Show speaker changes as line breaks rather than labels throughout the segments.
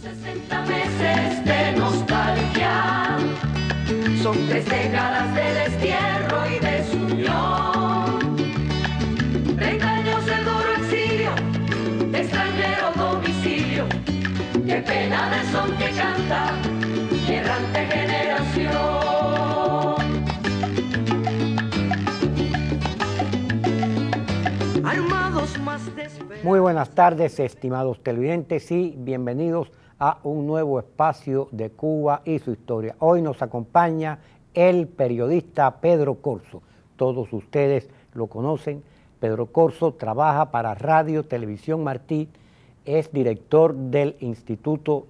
60 meses de nostalgia. Son tres décadas de destierro y desunión. 30 años de duro exilio, extranjero domicilio. Qué pena de son que canta, errante general. Muy buenas tardes, estimados televidentes, y bienvenidos a un nuevo espacio de Cuba y su historia. Hoy nos acompaña el periodista Pedro Corso. Todos ustedes lo conocen. Pedro Corso trabaja para Radio Televisión Martí, es director del Instituto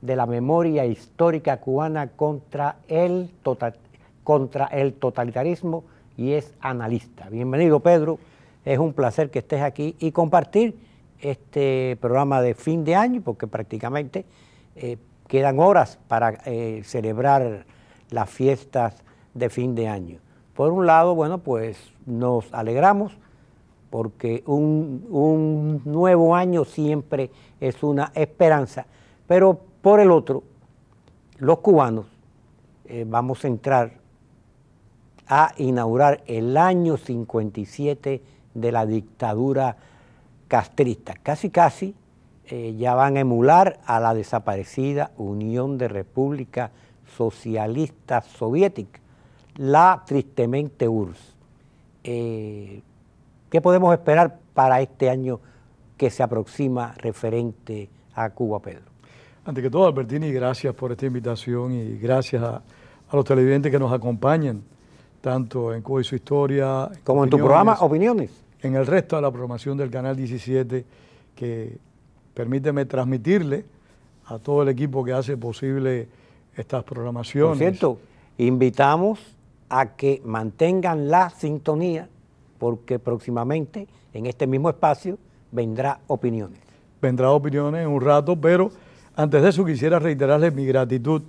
de la Memoria Histórica Cubana contra el, tota-, contra el Totalitarismo y es analista. Bienvenido, Pedro. Es un placer que estés aquí y compartir este programa de fin de año, porque prácticamente eh, quedan horas para eh, celebrar las fiestas de fin de año. Por un lado, bueno, pues nos alegramos porque un, nuevo año siempre es una esperanza, pero por el otro, los cubanos eh, vamos a entrar a inaugurar el año 57 de la dictadura castrista. Casi, casi eh, ya van a emular a la desaparecida Unión de República Socialista Soviética, la tristemente URSS. Eh, ¿Qué podemos esperar para este año que se aproxima
referente a Cuba, Pedro? Ante que todo, Albertini, gracias por esta invitación y gracias a, los televidentes que nos acompañan, tanto en Cuba y su historia. Como en tu programa, Opiniones en el resto de la programación del Canal 17 que permíteme transmitirle a todo el equipo que hace posible estas programaciones. Por cierto, invitamos a que mantengan la sintonía
porque próximamente en este mismo espacio vendrá opiniones. Vendrá
opiniones en un rato, pero antes de eso quisiera reiterarles mi gratitud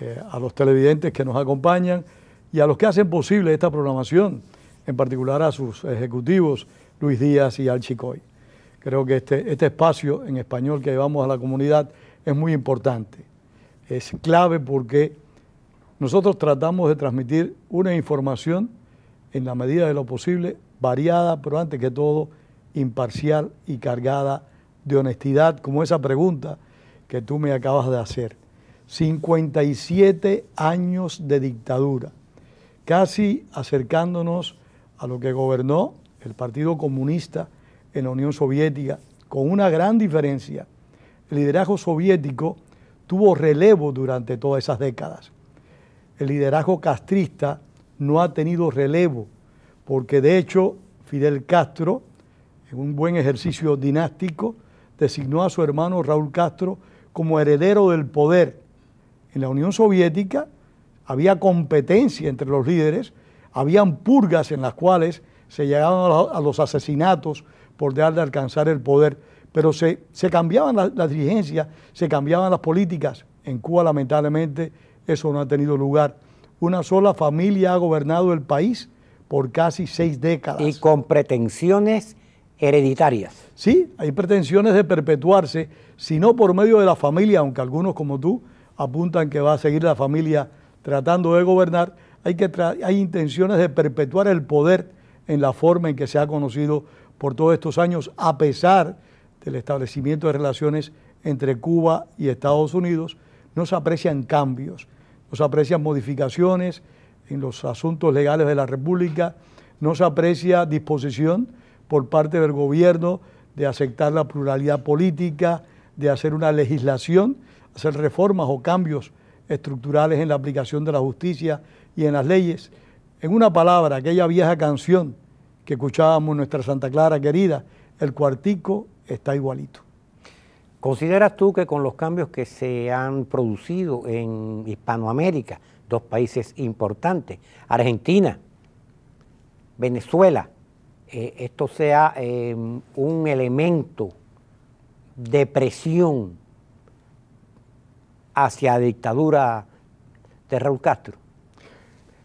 eh, a los televidentes que nos acompañan y a los que hacen posible esta programación en particular a sus ejecutivos, Luis Díaz y Chicoy. Creo que este, este espacio en español que llevamos a la comunidad es muy importante. Es clave porque nosotros tratamos de transmitir una información en la medida de lo posible variada, pero antes que todo imparcial y cargada de honestidad, como esa pregunta que tú me acabas de hacer. 57 años de dictadura, casi acercándonos a lo que gobernó el Partido Comunista en la Unión Soviética, con una gran diferencia. El liderazgo soviético tuvo relevo durante todas esas décadas. El liderazgo castrista no ha tenido relevo, porque de hecho Fidel Castro, en un buen ejercicio dinástico, designó a su hermano Raúl Castro como heredero del poder. En la Unión Soviética había competencia entre los líderes habían purgas en las cuales se llegaban a los asesinatos por dejar de alcanzar el poder, pero se, cambiaban las, dirigencias, se cambiaban las políticas. En Cuba lamentablemente eso no ha tenido lugar. Una sola familia ha gobernado el país por casi seis décadas. Y con pretensiones hereditarias. Sí, hay pretensiones de perpetuarse, sino por medio de la familia, aunque algunos como tú apuntan que va a seguir la familia tratando de gobernar, hay, hay intenciones de perpetuar el poder en la forma en que se ha conocido por todos estos años, a pesar del establecimiento de relaciones entre Cuba y Estados Unidos, no se aprecian cambios, no se aprecian modificaciones en los asuntos legales de la República, no se aprecia disposición por parte del gobierno de aceptar la pluralidad política, de hacer una legislación, hacer reformas o cambios estructurales en la aplicación de la justicia, y en las leyes. En una palabra, aquella vieja canción que escuchábamos nuestra Santa Clara querida, el cuartico está igualito.
¿Consideras tú que con los cambios que se han producido en Hispanoamérica, dos países importantes, Argentina, Venezuela, eh, esto sea eh, un elemento de presión hacia la dictadura de Raúl Castro?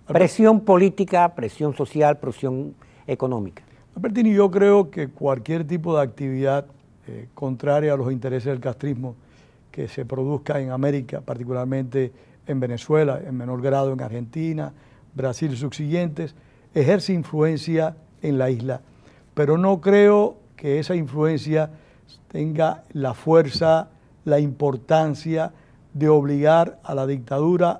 Presión política, presión social, presión
económica. Albertini, yo creo que cualquier tipo de actividad eh, contraria a los intereses del castrismo que se produzca en América, particularmente en Venezuela, en menor grado en Argentina, Brasil y subsiguientes, ejerce influencia en la isla. Pero no creo que esa influencia tenga la fuerza, la importancia de obligar a la dictadura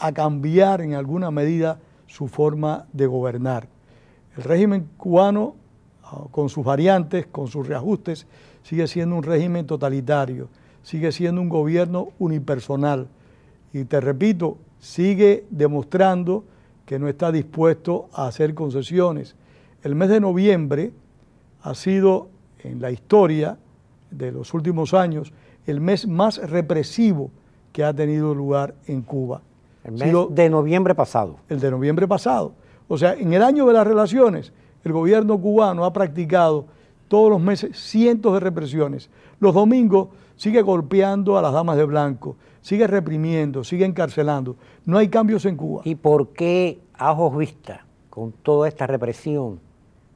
a cambiar en alguna medida su forma de gobernar. El régimen cubano, ah, con sus variantes, con sus reajustes, sigue siendo un régimen totalitario, sigue siendo un gobierno unipersonal. Y te repito, sigue demostrando que no está dispuesto a hacer concesiones. El mes de noviembre ha sido en la historia de los últimos años el mes más represivo que ha tenido lugar en Cuba. El de noviembre pasado. El de noviembre pasado. O sea, en el año de las relaciones, el gobierno cubano ha practicado todos los meses cientos de represiones. Los domingos sigue golpeando a las damas de blanco, sigue reprimiendo, sigue encarcelando. No hay cambios en Cuba. ¿Y por qué a ojos vistas, con toda esta represión,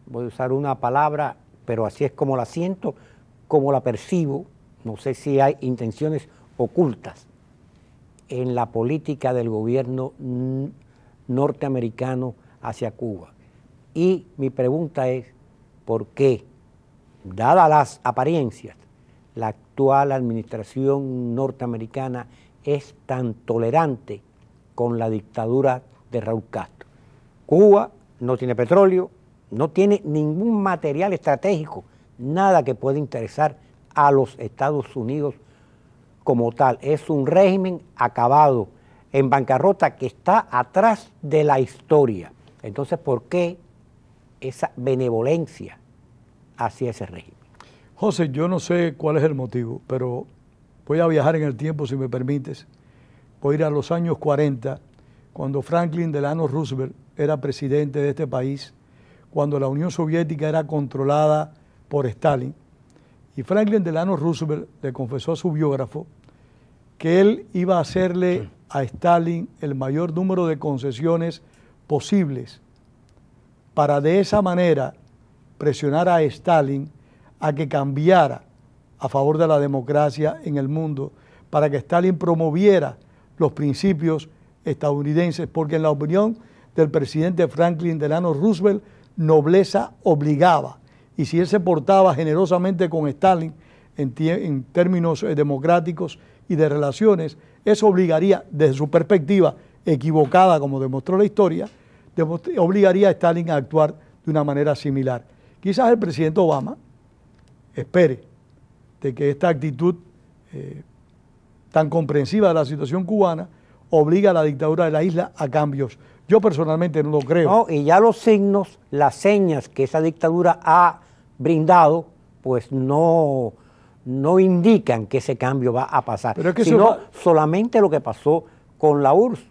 voy a usar una palabra, pero así es como la siento, como la percibo, no sé si hay intenciones ocultas en la política del gobierno norteamericano hacia Cuba. Y mi pregunta es, ¿por qué, dadas las apariencias, la actual administración norteamericana es tan tolerante con la dictadura de Raúl Castro? Cuba no tiene petróleo, no tiene ningún material estratégico, nada que pueda interesar a los Estados Unidos como tal. Es un régimen acabado, en bancarrota, que está atrás de la historia. Entonces, ¿por qué esa benevolencia
hacia ese régimen? José, yo no sé cuál es el motivo, pero voy a viajar en el tiempo, si me permites. Voy a ir a los años 40, cuando Franklin Delano Roosevelt era presidente de este país, cuando la Unión Soviética era controlada por Stalin y Franklin Delano Roosevelt le confesó a su biógrafo que él iba a hacerle a Stalin el mayor número de concesiones posibles para de esa manera presionar a Stalin a que cambiara a favor de la democracia en el mundo, para que Stalin promoviera los principios estadounidenses, porque en la opinión del presidente Franklin Delano Roosevelt, nobleza obligaba y si él se portaba generosamente con Stalin en, términos eh, democráticos y de relaciones, eso obligaría, desde su perspectiva equivocada, como demostró la historia, obligaría a Stalin a actuar de una manera similar. Quizás el presidente Obama espere de que esta actitud eh, tan comprensiva de la situación cubana obligue a la dictadura de la isla a cambios. Yo personalmente no lo creo. No, y ya los signos, las
señas que esa dictadura ha brindado, pues no, no indican que ese cambio va a pasar, Pero sino solamente lo que pasó con la URSS.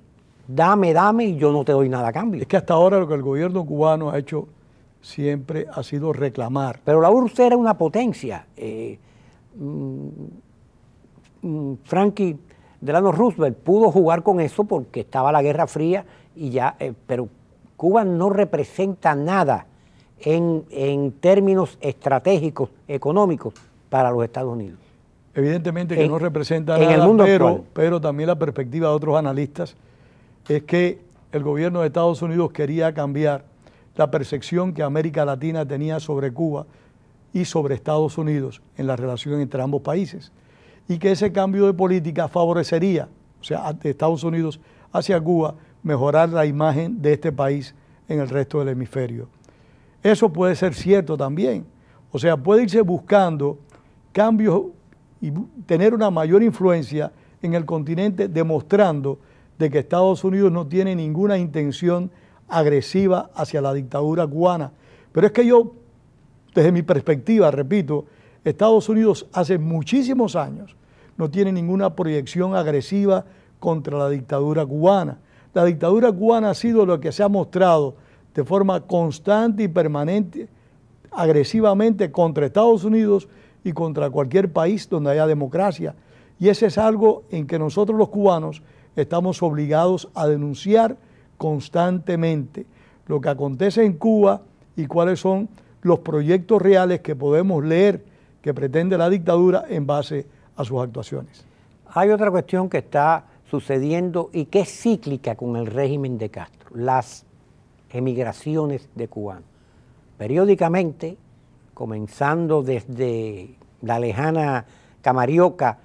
Dame, dame y yo no te doy nada a cambio. Es que hasta ahora lo que el gobierno cubano ha hecho siempre ha sido reclamar. Pero la URSS era una potencia. Eh, mm, mm, Frankie Delano Roosevelt pudo jugar con eso porque estaba la Guerra Fría y ya, eh, pero Cuba no representa nada en, términos estratégicos, económicos, para los Estados Unidos.
Evidentemente que no representa nada, pero, pero también la perspectiva de otros analistas es que el gobierno de Estados Unidos quería cambiar la percepción que América Latina tenía sobre Cuba y sobre Estados Unidos en la relación entre ambos países, y que ese cambio de política favorecería, o sea, de Estados Unidos hacia Cuba, mejorar la imagen de este país en el resto del hemisferio. Eso puede ser cierto también. O sea, puede irse buscando cambios y tener una mayor influencia en el continente demostrando de que Estados Unidos no tiene ninguna intención agresiva hacia la dictadura cubana. Pero es que yo, desde mi perspectiva, repito, Estados Unidos hace muchísimos años no tiene ninguna proyección agresiva contra la dictadura cubana. La dictadura cubana ha sido lo que se ha mostrado de forma constante y permanente, agresivamente contra Estados Unidos y contra cualquier país donde haya democracia. Y ese es algo en que nosotros los cubanos estamos obligados a denunciar constantemente lo que acontece en Cuba y cuáles son los proyectos reales que podemos leer que pretende la dictadura en base a sus actuaciones. Hay otra cuestión que
está sucediendo y que es cíclica con el régimen de Castro, las emigraciones de cubanos. Periódicamente, comenzando desde la lejana Camarioca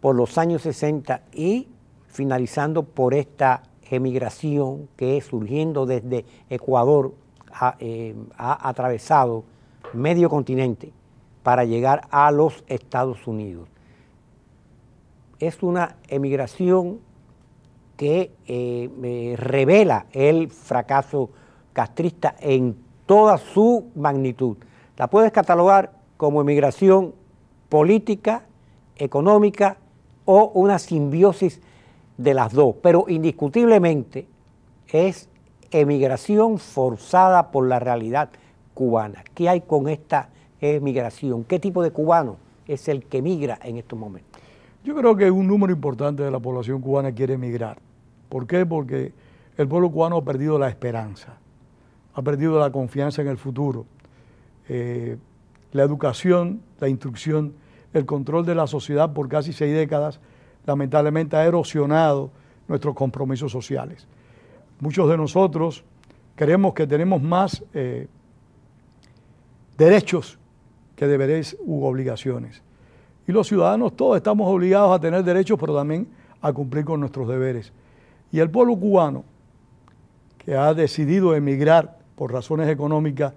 por los años 60 y finalizando por esta emigración que surgiendo desde Ecuador ha, eh, ha atravesado medio continente para llegar a los Estados Unidos. Es una emigración que eh, revela el fracaso castrista en toda su magnitud. La puedes catalogar como emigración política, económica o una simbiosis de las dos, pero indiscutiblemente es emigración forzada por la realidad cubana. ¿Qué hay con esta emigración? ¿Qué tipo de cubano es el que migra
en estos momentos? Yo creo que un número importante de la población cubana quiere emigrar ¿Por qué? Porque el pueblo cubano ha perdido la esperanza, ha perdido la confianza en el futuro. Eh, la educación, la instrucción, el control de la sociedad por casi seis décadas, lamentablemente ha erosionado nuestros compromisos sociales. Muchos de nosotros creemos que tenemos más eh, derechos que deberes u obligaciones. Y los ciudadanos todos estamos obligados a tener derechos, pero también a cumplir con nuestros deberes. Y el pueblo cubano, que ha decidido emigrar por razones económicas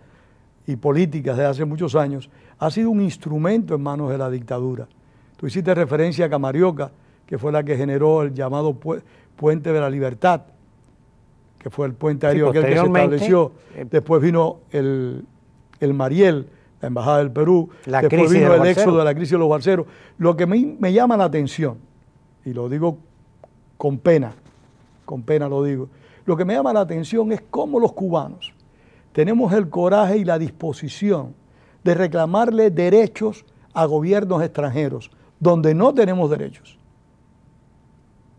y políticas desde hace muchos años, ha sido un instrumento en manos de la dictadura. Tú hiciste referencia a Camarioca, que fue la que generó el llamado Puente de la Libertad, que fue el puente aéreo que se estableció. Eh, después vino el, Mariel, la Embajada del Perú, la después vino el éxodo de la crisis de los barceros. Lo que me llama la atención, y lo digo con pena, con pena lo digo. Lo que me llama la atención es cómo los cubanos tenemos el coraje y la disposición de reclamarle derechos a gobiernos extranjeros, donde no tenemos derechos.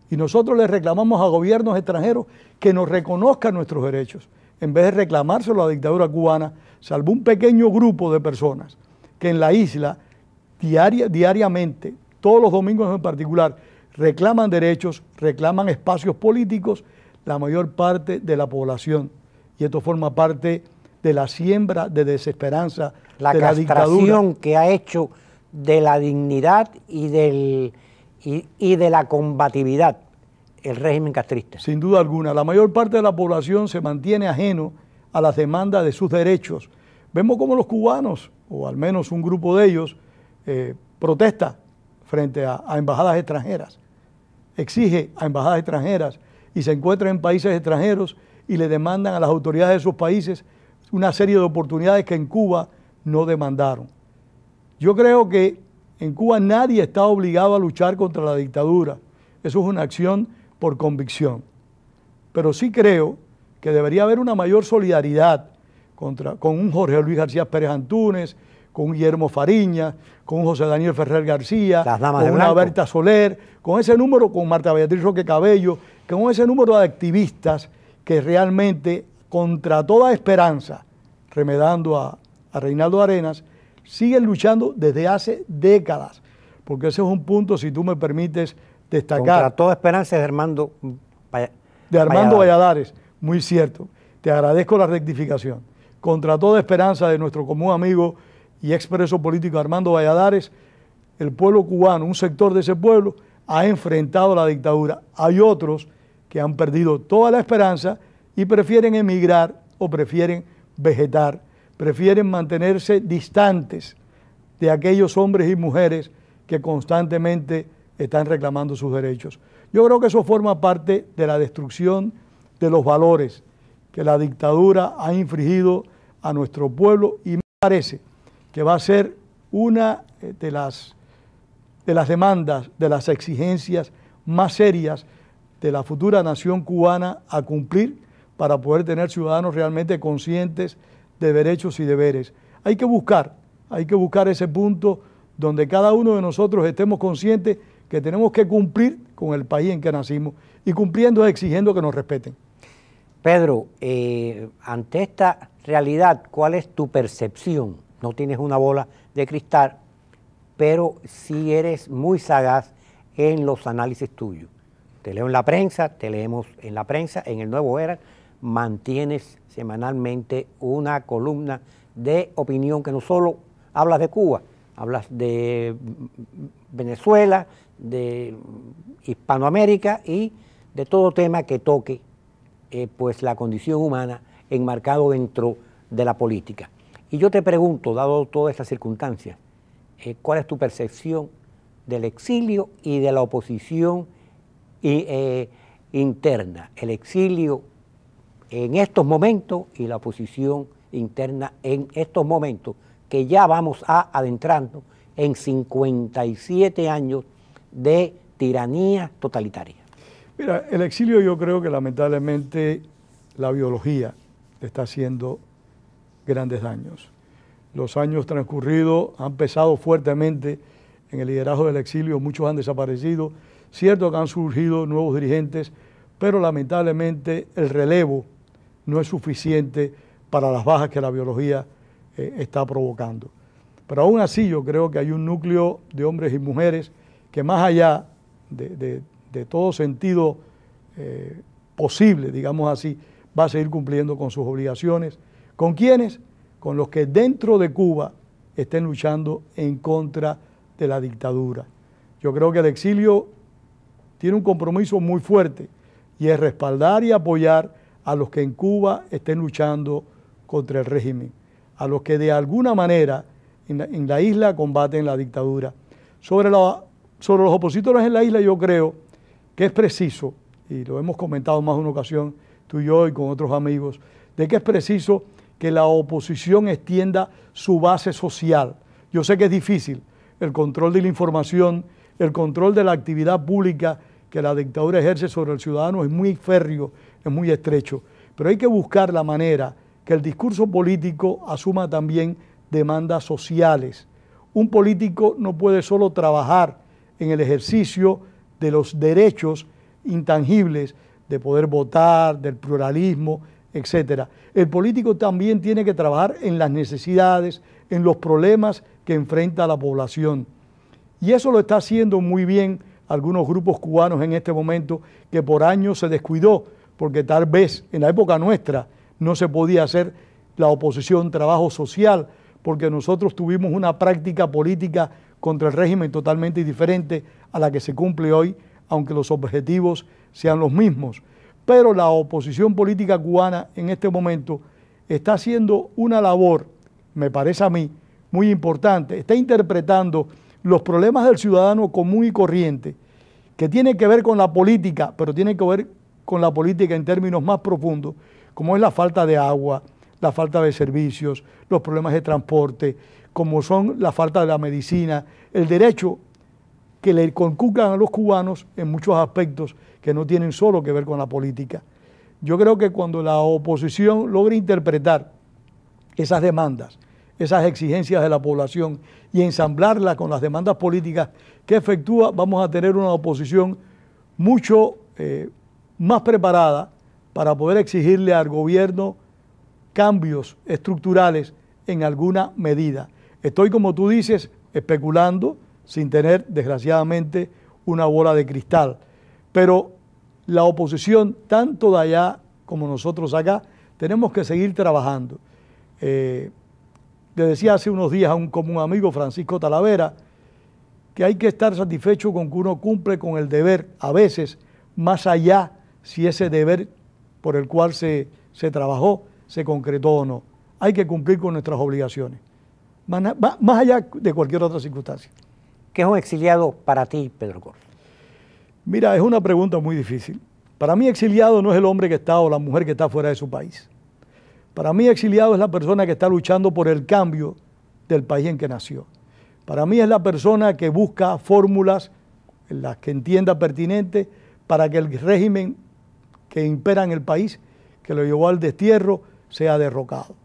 Y nosotros le reclamamos a gobiernos extranjeros que nos reconozcan nuestros derechos, en vez de reclamárselo a la dictadura cubana, salvo un pequeño grupo de personas que en la isla diariamente, todos los domingos en particular, reclaman derechos, reclaman espacios políticos la mayor parte de la población. Y esto forma parte de la siembra de desesperanza, la de la dictadura.
que ha hecho de la dignidad
y, del, y, de la combatividad el régimen castrista. Sin duda alguna, la mayor parte de la población se mantiene ajeno a las demandas de sus derechos. Vemos como los cubanos, o al menos un grupo de ellos, eh, protesta frente a embajadas extranjeras exige a embajadas extranjeras y se encuentran en países extranjeros y le demandan a las autoridades de sus países una serie de oportunidades que en Cuba no demandaron. Yo creo que en Cuba nadie está obligado a luchar contra la dictadura. Eso es una acción por convicción. Pero sí creo que debería haber una mayor solidaridad contra, con un Jorge Luis García Pérez Antunes, con Guillermo Fariña, con José Daniel Ferrer García, con una Berta Soler, con ese número, con Marta Beatriz Roque Cabello, con ese número de activistas que realmente, contra toda esperanza, remedando a, Reinaldo Arenas, siguen luchando desde hace décadas. Porque ese es un punto, si tú me permites destacar. Contra toda esperanza de Armando Valladares. De Armando Valladares, muy cierto. Te agradezco la rectificación. Contra toda esperanza de nuestro común amigo y expreso político Armando Valladares, el pueblo cubano, un sector de ese pueblo, ha enfrentado la dictadura. Hay otros que han perdido toda la esperanza y prefieren emigrar o prefieren vegetar, prefieren mantenerse distantes de aquellos hombres y mujeres que constantemente están reclamando sus derechos. Yo creo que eso forma parte de la destrucción de los valores que la dictadura ha infringido a nuestro pueblo y me parece que va a ser una eh, de las, de las demandas, de las exigencias más serias de la futura nación cubana a cumplir para poder tener ciudadanos realmente conscientes de derechos y deberes. Hay que buscar, hay que buscar ese punto donde cada uno de nosotros estemos conscientes que tenemos que cumplir con el país en que nacimos y cumpliendo es exigiendo que nos respeten. Pedro, eh, ante esta realidad, ¿cuál
es tu percepción no tienes una bola de cristal, pero sí eres muy sagaz en los análisis tuyos. Te leo en la prensa, te leemos en la prensa, en el Nuevo Era, mantienes semanalmente una columna de opinión que no solo hablas de Cuba, hablas de Venezuela, de Hispanoamérica y de todo tema que toque eh, pues la condición humana enmarcado dentro de la política. Y yo te pregunto, dado todas estas circunstancia, eh, ¿cuál es tu percepción del exilio y de la oposición eh, interna? El exilio en estos momentos y la oposición interna en estos momentos, que ya vamos a adentrarnos en 57
años de tiranía totalitaria. Mira, el exilio yo creo que lamentablemente la biología está siendo grandes daños. Los años transcurridos han pesado fuertemente en el liderazgo del exilio, muchos han desaparecido, cierto que han surgido nuevos dirigentes, pero lamentablemente el relevo no es suficiente para las bajas que la biología eh, está provocando. Pero aún así yo creo que hay un núcleo de hombres y mujeres que más allá de, todo sentido eh, posible, digamos así, va a seguir cumpliendo con sus obligaciones ¿Con quiénes? Con los que dentro de Cuba estén luchando en contra de la dictadura. Yo creo que el exilio tiene un compromiso muy fuerte y es respaldar y apoyar a los que en Cuba estén luchando contra el régimen, a los que de alguna manera en la, isla combaten la dictadura. Sobre, sobre los opositores en la isla yo creo que es preciso, y lo hemos comentado más de una ocasión tú y yo y con otros amigos, de que es preciso que la oposición extienda su base social. Yo sé que es difícil el control de la información, el control de la actividad pública que la dictadura ejerce sobre el ciudadano es muy férreo, es muy estrecho, pero hay que buscar la manera que el discurso político asuma también demandas sociales. Un político no puede solo trabajar en el ejercicio de los derechos intangibles de poder votar, del pluralismo, etcétera. El político también tiene que trabajar en las necesidades, en los problemas que enfrenta la población. Y eso lo está haciendo muy bien algunos grupos cubanos en este momento que por años se descuidó, porque tal vez en la época nuestra no se podía hacer la oposición trabajo social, porque nosotros tuvimos una práctica política contra el régimen totalmente diferente a la que se cumple hoy, aunque los objetivos sean los mismos pero la oposición política cubana en este momento está haciendo una labor, me parece a mí, muy importante, está interpretando los problemas del ciudadano común y corriente, que tiene que ver con la política, pero tiene que ver con la política en términos más profundos, como es la falta de agua, la falta de servicios, los problemas de transporte, como son la falta de la medicina, el derecho que le conculcan a los cubanos en muchos aspectos que no tienen solo que ver con la política. Yo creo que cuando la oposición logre interpretar esas demandas, esas exigencias de la población y ensamblarlas con las demandas políticas que efectúa, vamos a tener una oposición mucho eh, más preparada para poder exigirle al gobierno cambios estructurales en alguna medida. Estoy, como tú dices, especulando sin tener, desgraciadamente, una bola de cristal. Pero la oposición, tanto de allá como nosotros acá, tenemos que seguir trabajando. Eh, le decía hace unos días a un común amigo, Francisco Talavera, que hay que estar satisfecho con que uno cumple con el deber, a veces más allá si ese deber por el cual se, trabajó se concretó o no. Hay que cumplir con nuestras obligaciones, más, allá de cualquier otra circunstancia. ¿Qué es un exiliado para ti, Pedro Gómez? Mira, es una pregunta muy difícil. Para mí exiliado no es el hombre que está o la mujer que está fuera de su país. Para mí exiliado es la persona que está luchando por el cambio del país en que nació. Para mí es la persona que busca fórmulas, las que entienda pertinente, para que el régimen que impera en el país, que lo llevó al destierro, sea derrocado.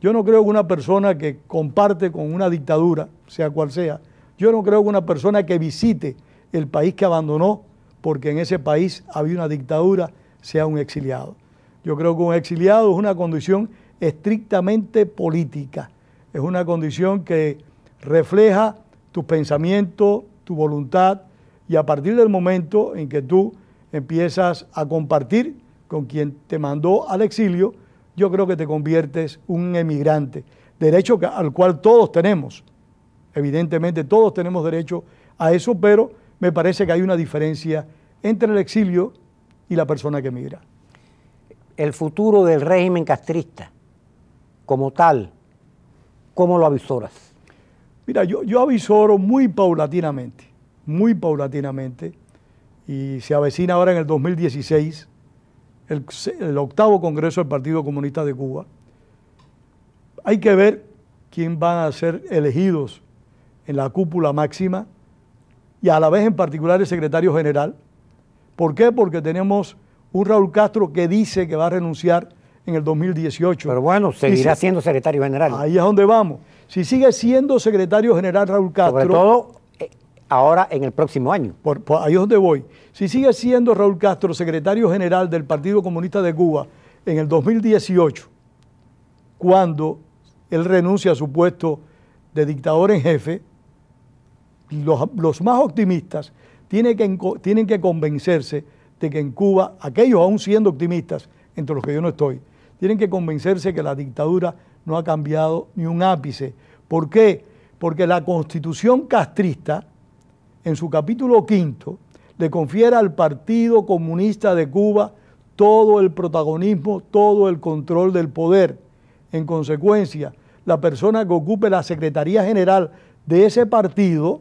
Yo no creo que una persona que comparte con una dictadura, sea cual sea, yo no creo que una persona que visite el país que abandonó porque en ese país había una dictadura, sea un exiliado. Yo creo que un exiliado es una condición estrictamente política, es una condición que refleja tus pensamientos, tu voluntad, y a partir del momento en que tú empiezas a compartir con quien te mandó al exilio, yo creo que te conviertes un emigrante, derecho al cual todos tenemos. Evidentemente todos tenemos derecho a eso, pero me parece que hay una diferencia entre el exilio y la persona que emigra. El futuro del régimen castrista, como tal, ¿cómo lo avisoras? Mira, yo, yo avisoro muy paulatinamente, muy paulatinamente, y se avecina ahora en el 2016 el, el octavo Congreso del Partido Comunista de Cuba. Hay que ver quién van a ser elegidos en la cúpula máxima y a la vez en particular el secretario general, ¿Por qué? Porque tenemos un Raúl Castro que dice que va a renunciar en el 2018. Pero bueno, seguirá siendo secretario general. Ahí es donde vamos. Si sigue siendo secretario general Raúl Castro. Sobre todo eh, ahora en el próximo año. por, ahí es donde voy. Si sigue siendo Raúl Castro secretario general del Partido Comunista de Cuba en el 2018, cuando él renuncia a su puesto de dictador en jefe, los, los más optimistas tienen que, convencerse de que en Cuba, aquellos aún siendo optimistas, entre los que yo no estoy, tienen que convencerse que la dictadura no ha cambiado ni un ápice. ¿Por qué? Porque la constitución castrista, en su capítulo quinto, le confiere al Partido Comunista de Cuba todo el protagonismo, todo el control del poder. En consecuencia, la persona que ocupe la Secretaría General de ese partido,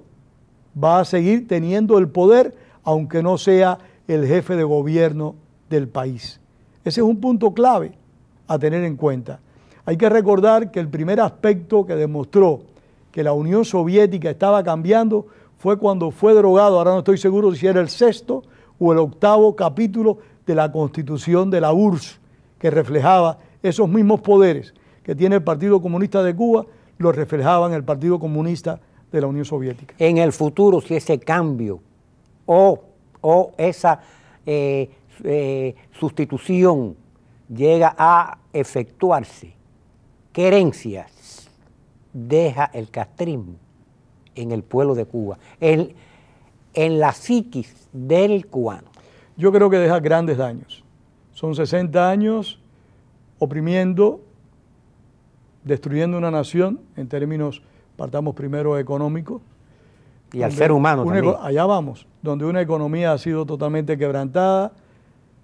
va a seguir teniendo el poder, aunque no sea el jefe de gobierno del país. Ese es un punto clave a tener en cuenta. Hay que recordar que el primer aspecto que demostró que la Unión Soviética estaba cambiando fue cuando fue drogado, ahora no estoy seguro si era el sexto o el octavo capítulo de la constitución de la URSS, que reflejaba esos mismos poderes que tiene el Partido Comunista de Cuba, los reflejaban el Partido Comunista de la Unión Soviética. En el futuro, si ese
cambio o, o esa eh, eh, sustitución llega a efectuarse, ¿qué herencias deja el castrismo en el pueblo de Cuba, en,
en la psiquis del cubano? Yo creo que deja grandes daños. Son 60 años oprimiendo, destruyendo una nación en términos partamos primero económico. Y al ser humano Allá vamos, donde una economía ha sido totalmente quebrantada,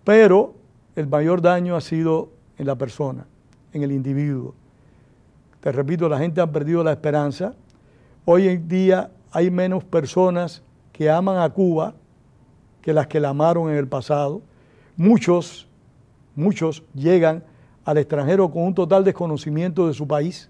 pero el mayor daño ha sido en la persona, en el individuo. Te repito, la gente ha perdido la esperanza. Hoy en día hay menos personas que aman a Cuba que las que la amaron en el pasado. Muchos, muchos llegan al extranjero con un total desconocimiento de su país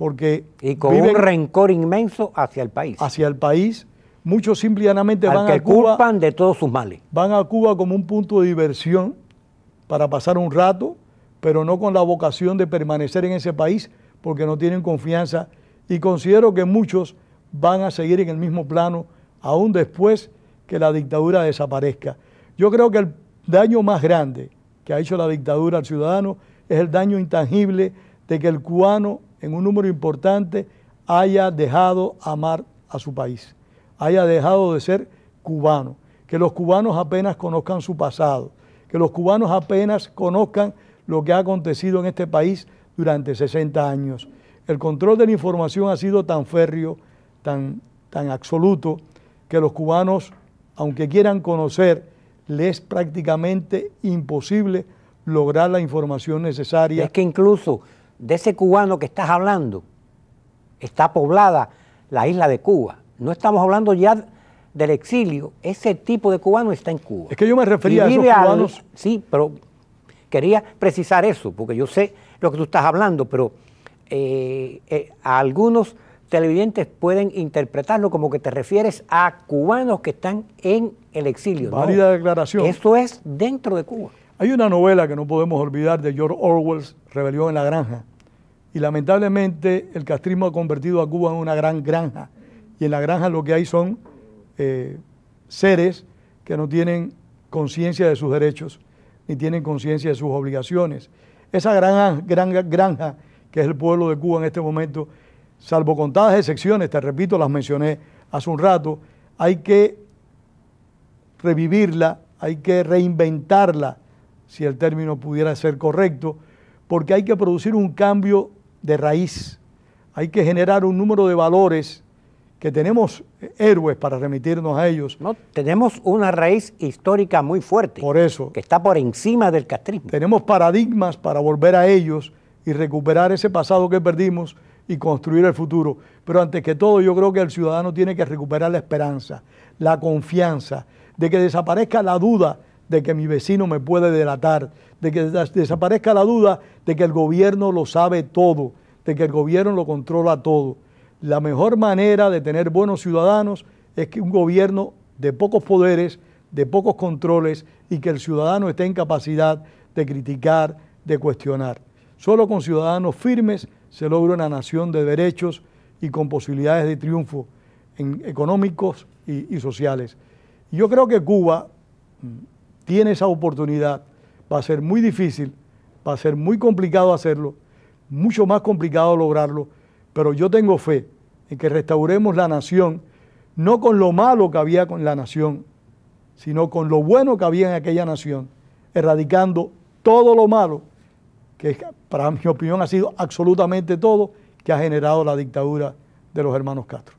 porque... Y con un rencor inmenso hacia el país. Hacia el país. Muchos simplemente van a Cuba... culpan de todos sus males. Van a Cuba como un punto de diversión para pasar un rato, pero no con la vocación de permanecer en ese país porque no tienen confianza y considero que muchos van a seguir en el mismo plano aún después que la dictadura desaparezca. Yo creo que el daño más grande que ha hecho la dictadura al ciudadano es el daño intangible de que el cubano en un número importante haya dejado amar a su país, haya dejado de ser cubano, que los cubanos apenas conozcan su pasado, que los cubanos apenas conozcan lo que ha acontecido en este país durante 60 años. El control de la información ha sido tan férreo, tan, tan absoluto, que los cubanos, aunque quieran conocer, les es prácticamente imposible lograr la información necesaria. Es que incluso de ese cubano que estás
hablando está poblada la isla de Cuba. No estamos hablando ya del exilio, ese tipo de cubano está en Cuba. Es que yo me refería a esos cubanos. sí, pero quería precisar eso, porque yo sé lo que tú estás hablando, pero eh, eh, algunos televidentes pueden interpretarlo como que te refieres a
cubanos que están en el exilio. Válida declaración. Eso es dentro de Cuba. Hay una novela que no podemos olvidar de George Orwell, Rebelión en la Granja. Y lamentablemente el castrismo ha convertido a Cuba en una gran granja. Y en la granja lo que hay son eh, seres que no tienen conciencia de sus derechos, ni tienen conciencia de sus obligaciones. Esa gran granja que es el pueblo de Cuba en este momento, salvo contadas excepciones, te repito, las mencioné hace un rato, hay que revivirla, hay que reinventarla si el término pudiera ser correcto, porque hay que producir un cambio de raíz, hay que generar un número de valores que tenemos eh, héroes para remitirnos a ellos. No, tenemos una raíz histórica muy fuerte. Por eso. Que está por encima del castrismo. Tenemos paradigmas para volver a ellos y recuperar ese pasado que perdimos y construir el futuro. Pero antes que todo, yo creo que el ciudadano tiene que recuperar la esperanza, la confianza, de que desaparezca la duda de que mi vecino me puede delatar, de que desaparezca la duda de que el gobierno lo sabe todo, de que el gobierno lo controla todo. La mejor manera de tener buenos ciudadanos es que un gobierno de pocos poderes, de pocos controles y que el ciudadano esté en capacidad de criticar, de cuestionar. Solo con ciudadanos firmes se logra una nación de derechos y con posibilidades de triunfo en económicos y, y sociales. Yo creo que Cuba, tiene esa oportunidad. Va a ser muy difícil, va a ser muy complicado hacerlo, mucho más complicado lograrlo, pero yo tengo fe en que restauremos la nación, no con lo malo que había con la nación, sino con lo bueno que había en aquella nación, erradicando todo lo malo, que para mi opinión ha sido absolutamente todo, que ha generado la dictadura de los hermanos Castro.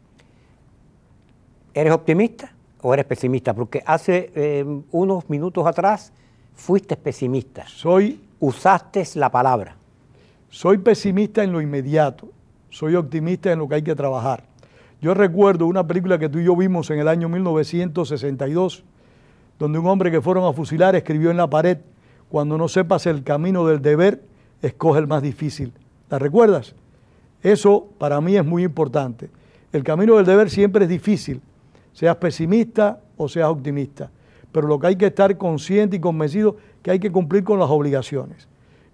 ¿Eres optimista?
¿O eres pesimista? Porque hace eh, unos minutos atrás fuiste pesimista.
Soy. Usaste la palabra. Soy pesimista en lo inmediato. Soy optimista en lo que hay que trabajar. Yo recuerdo una película que tú y yo vimos en el año 1962, donde un hombre que fueron a fusilar escribió en la pared, cuando no sepas el camino del deber, escoge el más difícil. ¿La recuerdas? Eso para mí es muy importante. El camino del deber siempre es difícil, seas pesimista o seas optimista. Pero lo que hay que estar consciente y convencido que hay que cumplir con las obligaciones.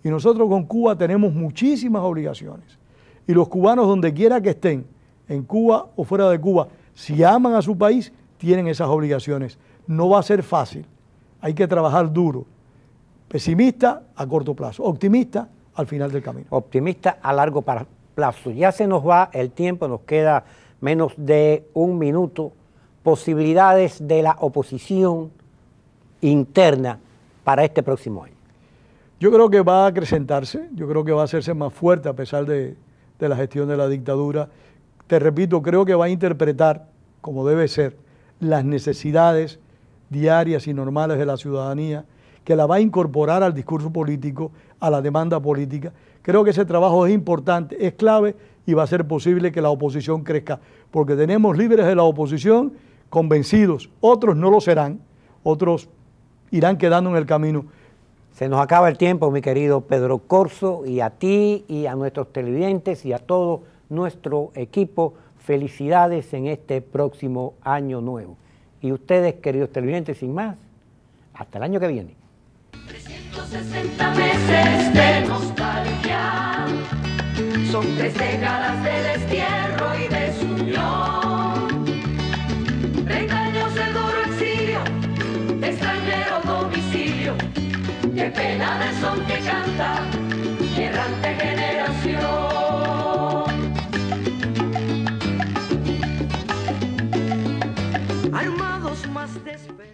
Y nosotros con Cuba tenemos muchísimas obligaciones. Y los cubanos, donde quiera que estén, en Cuba o fuera de Cuba, si aman a su país, tienen esas obligaciones. No va a ser fácil. Hay que trabajar duro. Pesimista a corto plazo, optimista al final del camino. Optimista a largo plazo.
Ya se nos va el tiempo, nos queda menos de un minuto posibilidades de la oposición interna para este próximo año?
Yo creo que va a acrecentarse, yo creo que va a hacerse más fuerte a pesar de, de la gestión de la dictadura. Te repito, creo que va a interpretar, como debe ser, las necesidades diarias y normales de la ciudadanía, que la va a incorporar al discurso político, a la demanda política. Creo que ese trabajo es importante, es clave y va a ser posible que la oposición crezca, porque tenemos líderes de la oposición convencidos, otros no lo serán, otros irán quedando en el camino.
Se nos acaba el tiempo, mi querido Pedro Corso, y a ti y a nuestros televidentes y a todo nuestro equipo, felicidades en este próximo año nuevo. Y ustedes, queridos televidentes, sin más, hasta el año que viene.
360 meses de nostalgia, son tres
décadas de destierro y desunión. qué pena son que canta errante generación.
Armados más desesperados.